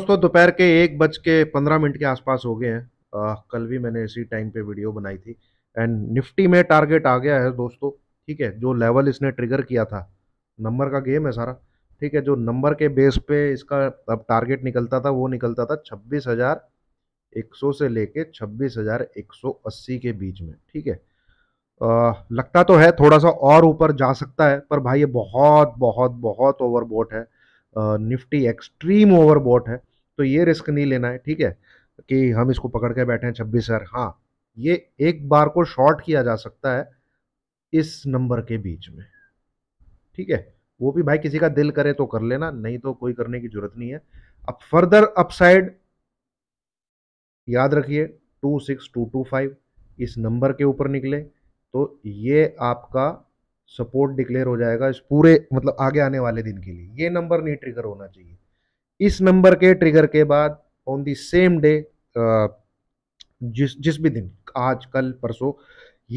दोस्तों दोपहर के एक बज के पंद्रह मिनट के आसपास हो गए हैं आ, कल भी मैंने इसी टाइम पे वीडियो बनाई थी एंड निफ्टी में टारगेट आ गया है दोस्तों ठीक है जो लेवल इसने ट्रिगर किया था नंबर का गेम है सारा ठीक है जो नंबर के बेस पे इसका अब टारगेट निकलता था वो निकलता था छब्बीस हज़ार एक सौ से लेके छब्बीस हज़ार एक सौ अस्सी के बीच में ठीक है आ, लगता तो है थोड़ा सा और ऊपर जा सकता है पर भाई ये बहुत बहुत बहुत ओवरबोट है निफ्टी एक्सट्रीम ओवरबोट है तो ये रिस्क नहीं लेना है ठीक है कि हम इसको पकड़ के बैठे हैं छब्बीस हज़ार हाँ ये एक बार को शॉर्ट किया जा सकता है इस नंबर के बीच में ठीक है वो भी भाई किसी का दिल करे तो कर लेना नहीं तो कोई करने की जरूरत नहीं है अब फर्दर अपसाइड याद रखिए two six two two five इस नंबर के ऊपर निकले तो ये आपका सपोर्ट डिक्लेयर हो जाएगा इस पूरे मतलब आगे आने वाले दिन के लिए ये नंबर नहीं ट्रिगर होना चाहिए इस नंबर के ट्रिगर के बाद ऑन द सेम डे जिस जिस भी दिन आज कल परसों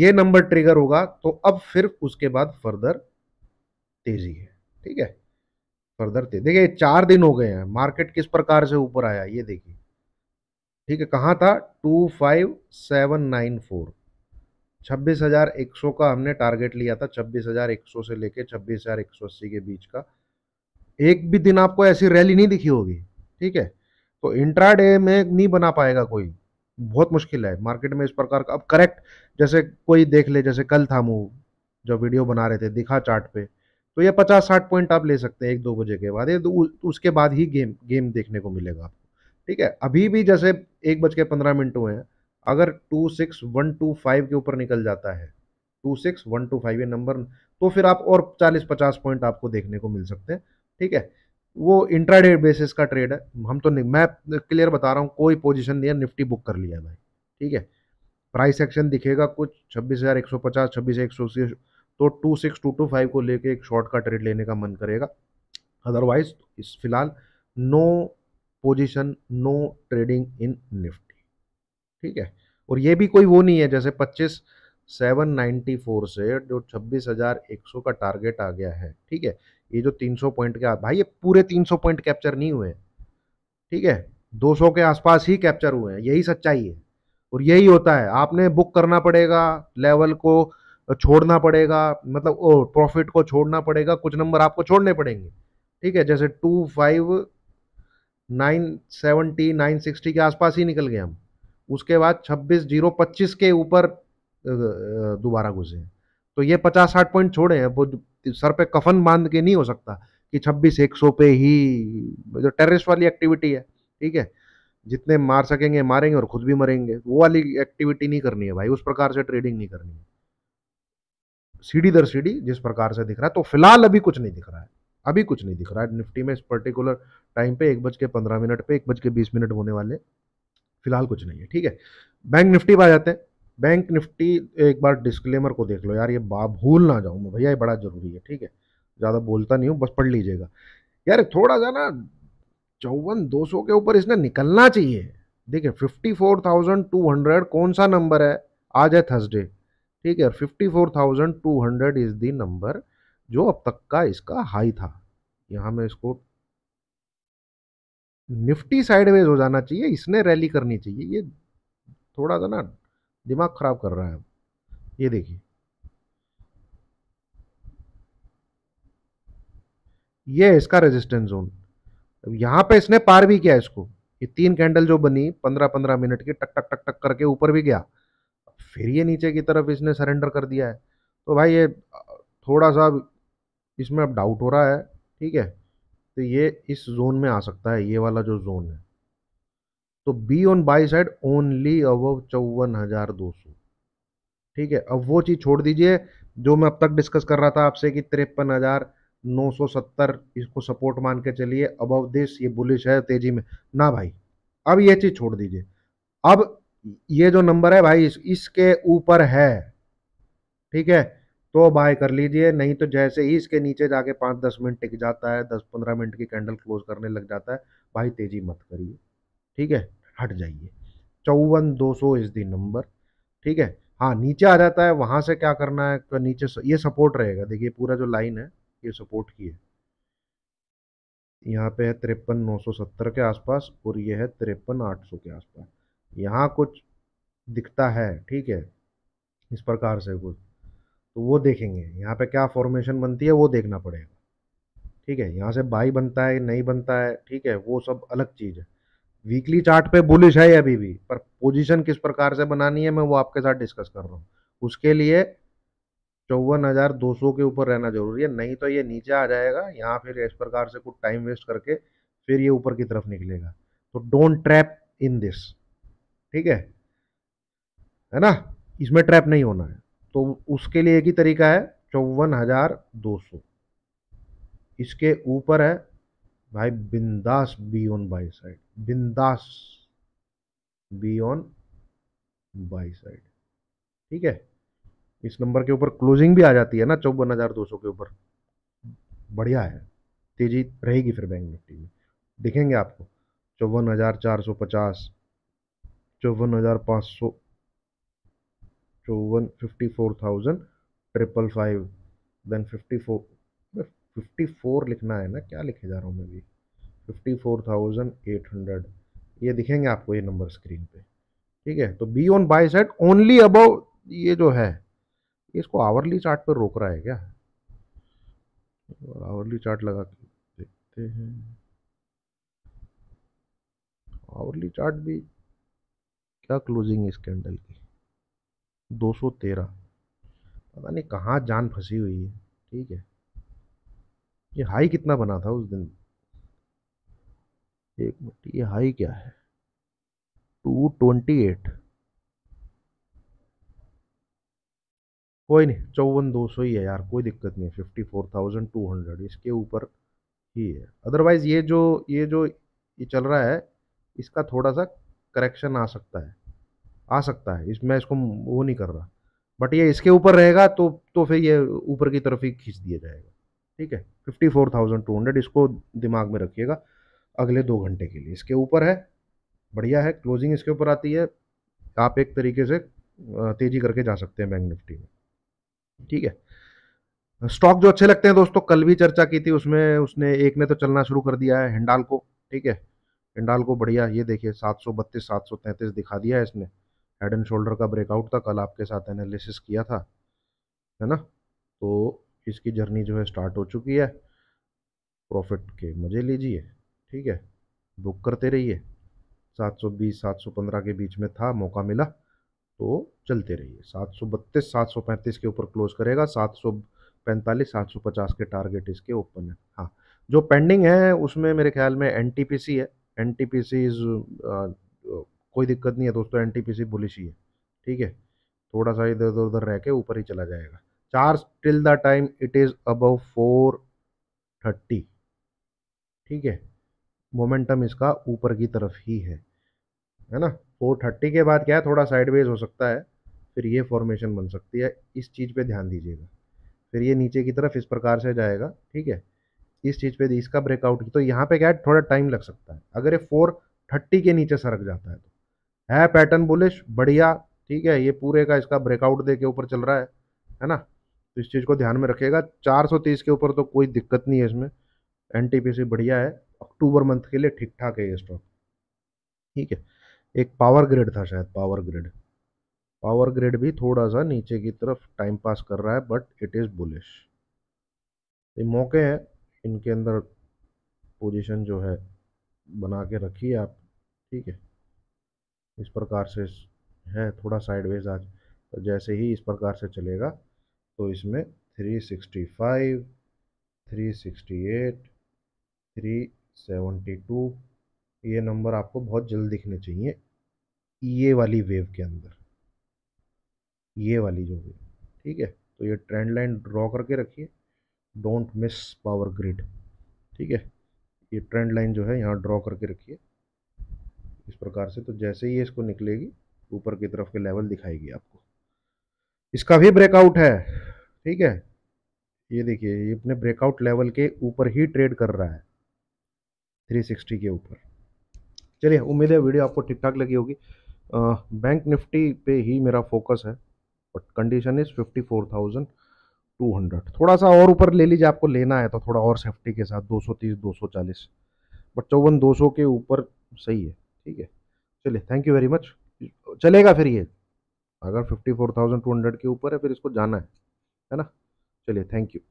ये नंबर ट्रिगर होगा तो अब फिर उसके बाद फर्दर तेजी है ठीक है फर्दर तेजी देखिए चार दिन हो गए हैं मार्केट किस प्रकार से ऊपर आया ये देखिए ठीक है कहाँ था two five seven nine four छब्बीस हज़ार एक सौ का हमने टारगेट लिया था छब्बीस हज़ार एक सौ से लेके छब्बीस हज़ार एक सौ अस्सी के बीच का एक भी दिन आपको ऐसी रैली नहीं दिखी होगी ठीक है तो इंट्रा डे में नहीं बना पाएगा कोई बहुत मुश्किल है मार्केट में इस प्रकार का अब करेक्ट जैसे कोई देख ले जैसे कल था मूव जब वीडियो बना रहे थे दिखा चार्ट पे तो ये पचास साठ पॉइंट आप ले सकते हैं एक दो बजे के बाद ये तो उसके बाद ही गेम गेम देखने को मिलेगा आपको ठीक है अभी भी जैसे एक बज के पंद्रह मिनट हुए हैं अगर two six one two five के ऊपर निकल जाता है two six one two five ये नंबर तो फिर आप और चालीस पचास पॉइंट आपको देखने को मिल सकते हैं ठीक है वो इंट्राडे बेसिस का ट्रेड है हम तो नहीं मैं क्लियर बता रहा हूँ कोई पोजिशन नहीं है निफ्टी बुक कर लिया मैं ठीक है प्राइस एक्शन दिखेगा कुछ छब्बीस हज़ार एक सौ पचास छब्बीस एक सौ तो two six two two five को लेके एक शॉर्ट का ट्रेड लेने का मन करेगा अदरवाइज इस फिलहाल no position no trading in Nifty ठीक है और ये भी कोई वो नहीं है जैसे पच्चीस सेवन नाइन्टी फोर से जो छब्बीस हज़ार एक सौ का टारगेट आ गया है ठीक है ये जो 300 पॉइंट के भाई ये पूरे 300 पॉइंट कैप्चर नहीं हुए ठीक है 200 के आसपास ही कैप्चर हुए हैं यही सच्चाई है और यही होता है आपने बुक करना पड़ेगा लेवल को छोड़ना पड़ेगा मतलब ओ प्रॉफिट को छोड़ना पड़ेगा कुछ नंबर आपको छोड़ने पड़ेंगे ठीक है जैसे two five nine seventy nine sixty के आसपास ही निकल गए हम उसके बाद छब्बीस जीरो पच्चीस के ऊपर दोबारा घुसे तो ये पचास साठ पॉइंट छोड़े हैं वो सर पे कफन बांध के नहीं हो सकता कि छब्बीस एक सौ पे ही जो टेररिस्ट वाली एक्टिविटी है ठीक है जितने मार सकेंगे मारेंगे और खुद भी मरेंगे वो वाली एक्टिविटी नहीं करनी है भाई उस प्रकार से ट्रेडिंग नहीं करनी है सीढ़ी दर सीढ़ी जिस प्रकार से दिख रहा है तो फिलहाल अभी कुछ नहीं दिख रहा है अभी कुछ नहीं दिख रहा है निफ्टी में इस पर्टिकुलर टाइम पे एक बज के पंद्रह मिनट पे एक बज के बीस मिनट होने वाले फिलहाल कुछ नहीं है ठीक है बैंक निफ्टी पर आ जाते हैं बैंक निफ्टी एक बार डिस्क्लेमर को देख लो यार ये बा भूल ना जाऊँ मैं भैया ये बड़ा ज़रूरी है ठीक है ज़्यादा बोलता नहीं हूँ बस पढ़ लीजिएगा यार थोड़ा सा ना चौवन दो सौ के ऊपर इसने निकलना चाहिए देखिए fifty four thousand two hundred कौन सा नंबर है आज है थर्सडे ठीक है fifty four thousand two hundred is the number जो अब तक का इसका हाई था यहाँ मैं इसको निफ्टी साइडवेज हो जाना चाहिए इसने रैली करनी चाहिए ये थोड़ा सा ना दिमाग ख़राब कर रहा है ये देखिए ये इसका रेजिस्टेंस जोन अब यहाँ पे इसने पार भी किया इसको ये तीन कैंडल जो बनी पंद्रह पंद्रह मिनट की टक टक टक टक करके ऊपर भी गया फिर ये नीचे की तरफ इसने सरेंडर कर दिया है तो भाई ये थोड़ा सा इसमें अब डाउट हो रहा है ठीक है तो ये इस जोन में आ सकता है ये वाला जो जोन है तो be on buy side only अब चौवन हजार दो सौ ठीक है अब वो चीज़ छोड़ दीजिए जो मैं अब तक डिस्कस कर रहा था आपसे कि तिरपन हजार नौ सौ सत्तर इसको सपोर्ट मान के चलिए अब दिस ये बुलिश है तेजी में ना भाई अब ये चीज़ छोड़ दीजिए अब ये जो नंबर है भाई इसके ऊपर है ठीक है तो बाय कर लीजिए नहीं तो जैसे ही इसके नीचे जाके पाँच दस मिनट टिक जाता है दस पंद्रह मिनट की कैंडल क्लोज करने लग जाता है भाई तेजी मत करिए ठीक है हट जाइए चौवन दो सौ इज़ दी नंबर ठीक है हाँ नीचे आ जाता है वहाँ से क्या करना है तो नीचे ये सपोर्ट रहेगा देखिए पूरा जो लाइन है ये सपोर्ट की है यहाँ पे है तिरपन नौ सौ सत्तर के आसपास और ये है तिरपन आठ सौ के आसपास यहाँ कुछ दिखता है ठीक है इस प्रकार से कुछ तो वो देखेंगे यहाँ पे क्या फॉर्मेशन बनती है वो देखना पड़ेगा ठीक है यहाँ से बाई बनता है नहीं बनता है ठीक है वो सब अलग चीज़ है वीकली चार्ट पे बुलिश है अभी भी पर पोजीशन किस प्रकार से बनानी है मैं वो आपके साथ डिस्कस कर रहा हूँ उसके लिए चौवन हज़ार दो सौ के ऊपर रहना जरूरी है नहीं तो ये नीचे आ जाएगा यहाँ फिर इस प्रकार से कुछ टाइम वेस्ट करके फिर ये ऊपर की तरफ निकलेगा तो डोंट ट्रैप इन दिस ठीक है है ना इसमें ट्रैप नहीं होना है तो उसके लिए एक ही तरीका है चौवन हज़ार दो सौ इसके ऊपर है भाई बिंदास बी ऑन बाई साइड बिंदास बी ऑन बाई साइड ठीक है इस नंबर के ऊपर क्लोजिंग भी आ जाती है ना चौवन हज़ार दो सौ के ऊपर बढ़िया है तेजी रहेगी फिर बैंक निफ्टी में दिखेंगे आपको चौवन हज़ार चार सौ पचास चौवन हज़ार पाँच सौ चौवन fifty four thousand triple five then fifty four fifty four लिखना है ना क्या लिखे जा रहा हूँ मैं भी fifty four thousand eight hundred ये दिखेंगे आपको ये नंबर स्क्रीन पे ठीक है तो be on buy side only above ये जो है इसको आवरली चार्ट पर रोक रहा है क्या आवरली चार्ट लगा के देखते हैं आवरली चार्ट भी क्या क्लोजिंग है इस कैंडल की 213 पता नहीं कहाँ जान फंसी हुई है ठीक है ये हाई कितना बना था उस दिन एक मिनट ये हाई क्या है टू ट्वेंटी एट कोई नहीं चौवन दो सौ ही है यार कोई दिक्कत नहीं है fifty four thousand two hundred इसके ऊपर ही है अदरवाइज ये जो ये जो ये चल रहा है इसका थोड़ा सा करेक्शन आ सकता है आ सकता है इसमें इसको वो नहीं कर रहा बट ये इसके ऊपर रहेगा तो तो फिर ये ऊपर की तरफ ही खींच दिया जाएगा ठीक है fifty four thousand two hundred इसको दिमाग में रखिएगा अगले दो घंटे के लिए इसके ऊपर है बढ़िया है क्लोजिंग इसके ऊपर आती है आप एक तरीके से तेज़ी करके जा सकते हैं बैंक निफ्टी में ठीक है स्टॉक जो अच्छे लगते हैं दोस्तों कल भी चर्चा की थी उसमें उसने एक ने तो चलना शुरू कर दिया है हिंडाल को ठीक है हिंडाल को बढ़िया ये देखिए सात सौ बत्तीस सात सौ तैंतीस दिखा दिया है इसने हेड एंड शोल्डर का ब्रेकआउट था कल आपके साथ एनालिसिस किया था है ना तो इसकी जर्नी जो है स्टार्ट हो चुकी है प्रॉफिट के मज़े लीजिए ठीक है बुक करते रहिए 720 715 के बीच में था मौका मिला तो चलते रहिए 732 735 के ऊपर क्लोज करेगा 745 750 के टारगेट इसके ओपन है हाँ जो पेंडिंग है उसमें मेरे ख्याल में एन है एन कोई दिक्कत नहीं है दोस्तों एन टी बुलिश ही है ठीक है थोड़ा सा इधर उधर उधर रह के ऊपर ही चला जाएगा charge till the time it is is four thirty ठीक है मोमेंटम इसका ऊपर की तरफ ही है है ना थर्टी के बाद क्या है थोड़ा साइडवेज हो सकता है फिर ये फॉर्मेशन बन सकती है इस चीज़ पे ध्यान दीजिएगा फिर ये नीचे की तरफ इस प्रकार से जाएगा ठीक है इस चीज़ पे इसका ब्रेकआउट तो यहाँ पे क्या है थोड़ा टाइम लग सकता है अगर ये फोर थर्टी के नीचे सरक जाता है तो है पैटर्न बुलिश बढ़िया ठीक है ये पूरे का इसका ब्रेकआउट दे के ऊपर चल रहा है है ना तो इस चीज़ को ध्यान में रखेगा 430 के ऊपर तो कोई दिक्कत नहीं है इसमें एन बढ़िया है अक्टूबर मंथ के लिए ठीक ठाक है ये स्टॉक ठीक है एक पावर ग्रिड था शायद पावर ग्रिड पावर ग्रिड भी थोड़ा सा नीचे की तरफ टाइम पास कर रहा है बट इट इज़ बुलिश ये मौके हैं इनके अंदर पोजीशन जो है बना के रखिए आप ठीक है इस प्रकार से है थोड़ा साइडवेज आज तो जैसे ही इस प्रकार से चलेगा तो इसमें 365, 368, 372 ये नंबर आपको बहुत जल्द दिखने चाहिए ये वाली वेव के अंदर ये वाली जो वेव ठीक है तो ये ट्रेंड लाइन ड्रॉ करके रखिए डोंट मिस पावर ग्रिड ठीक है ये ट्रेंड लाइन जो है यहाँ ड्रॉ करके रखिए इस प्रकार से तो जैसे ही इसको निकलेगी ऊपर की तरफ के लेवल दिखाएगी आपको इसका भी ब्रेकआउट है ठीक है ये देखिए ये अपने ब्रेकआउट लेवल के ऊपर ही ट्रेड कर रहा है 360 के ऊपर चलिए उम्मीद है वीडियो आपको ठीक ठाक लगी होगी बैंक निफ्टी पे ही मेरा फोकस है but condition is fifty four thousand two hundred थोड़ा सा और ऊपर ले लीजिए आपको लेना है तो थोड़ा और सेफ्टी के साथ दो सौ तीस दो सौ चालीस बट चौवन दो सौ के ऊपर सही है ठीक है चलिए थैंक यू वेरी मच चलेगा फिर ये अगर fifty four thousand two hundred के ऊपर है फिर इसको जाना है है ना चलिए थैंक यू